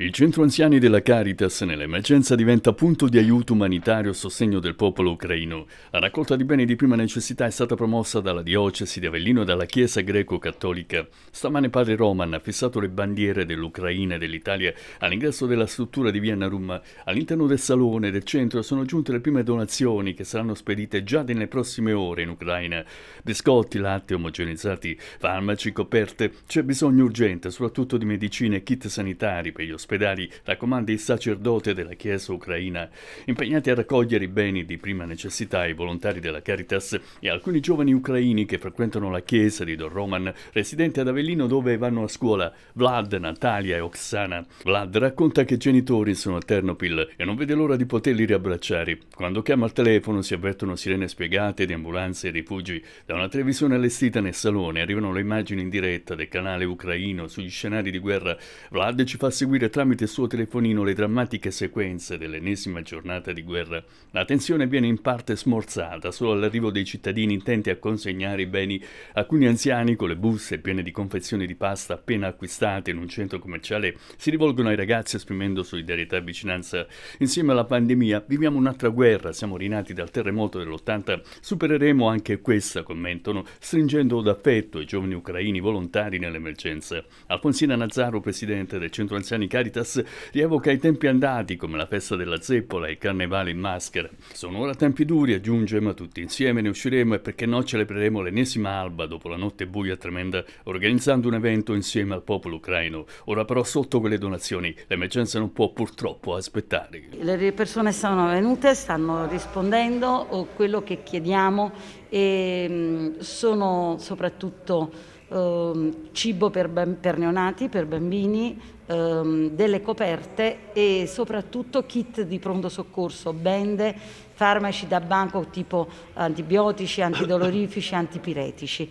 Il centro anziani della Caritas nell'emergenza diventa punto di aiuto umanitario a sostegno del popolo ucraino. La raccolta di beni di prima necessità è stata promossa dalla diocesi di Avellino e dalla Chiesa greco-cattolica. Stamane padre Roman ha fissato le bandiere dell'Ucraina e dell'Italia all'ingresso della struttura di Vienna Rum. All'interno del salone del centro sono giunte le prime donazioni che saranno spedite già nelle prossime ore in Ucraina. Biscotti, latte omogenizzati, farmaci, coperte. C'è bisogno urgente soprattutto di medicine e kit sanitari per gli ospedali ospedali, raccomanda il sacerdote della Chiesa ucraina, impegnati a raccogliere i beni di prima necessità ai volontari della Caritas e alcuni giovani ucraini che frequentano la chiesa di Don Roman, residente ad Avellino dove vanno a scuola, Vlad, Natalia e Oksana. Vlad racconta che i genitori sono a Ternopil e non vede l'ora di poterli riabbracciare. Quando chiama al telefono si avvertono sirene spiegate di ambulanze e rifugi. Da una televisione allestita nel salone arrivano le immagini in diretta del canale ucraino sugli scenari di guerra. Vlad ci fa seguire tra tramite il suo telefonino le drammatiche sequenze dell'ennesima giornata di guerra, la tensione viene in parte smorzata solo all'arrivo dei cittadini intenti a consegnare i beni. Alcuni anziani con le buste piene di confezioni di pasta appena acquistate in un centro commerciale si rivolgono ai ragazzi esprimendo solidarietà e vicinanza. Insieme alla pandemia viviamo un'altra guerra, siamo rinati dal terremoto dell'80, supereremo anche questa, commentano, stringendo d'affetto i giovani ucraini volontari nell'emergenza. Alfonsina Nazzaro, presidente del Centro Anziani Cari, Caritas rievoca i tempi andati come la festa della zeppola e il carnevale in maschera. Sono ora tempi duri, aggiunge, ma tutti insieme ne usciremo e perché no celebreremo l'ennesima alba dopo la notte buia tremenda organizzando un evento insieme al popolo ucraino. Ora però sotto quelle donazioni l'emergenza non può purtroppo aspettare. Le persone sono venute, stanno rispondendo a quello che chiediamo e mm, sono soprattutto ehm, cibo per, per, neonati, per bambini, ehm, delle coperte e soprattutto kit di pronto soccorso, bende, farmaci da banco tipo antibiotici, antidolorifici, antipiretici.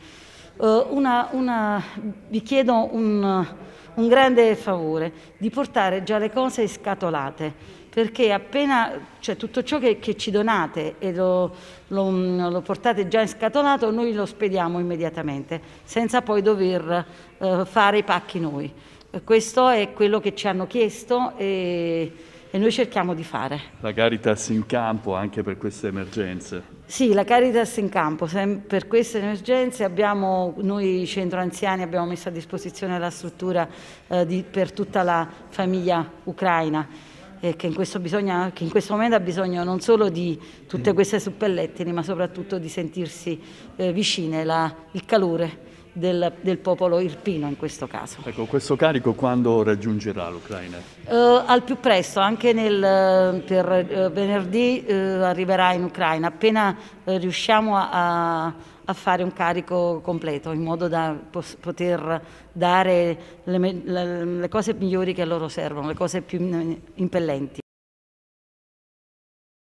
Eh, una, una, vi chiedo un, un grande favore di portare già le cose scatolate perché appena cioè, tutto ciò che, che, ci donate e lo, lo, lo, portate già in scatolato, noi lo spediamo immediatamente, senza poi dover eh, fare i pacchi noi. Questo è quello che ci hanno chiesto e, e noi cerchiamo di fare. La Caritas in campo anche per queste emergenze. Sì, la Caritas in campo, per queste emergenze abbiamo, noi centro anziani abbiamo messo a disposizione la struttura eh, di, per tutta la famiglia ucraina e che in, bisogna, che in, questo momento ha bisogno non solo di tutte queste suppellettine ma soprattutto di sentirsi eh, vicine la, il calore del, del, popolo irpino in questo caso. Ecco, questo carico quando raggiungerà l'Ucraina? Uh, al più presto, anche nel, eh, per uh, venerdì uh, arriverà in Ucraina, appena riusciamo a, a, fare un carico completo in modo da pos- poter dare le, le, le cose migliori che loro servono, le cose più impellenti.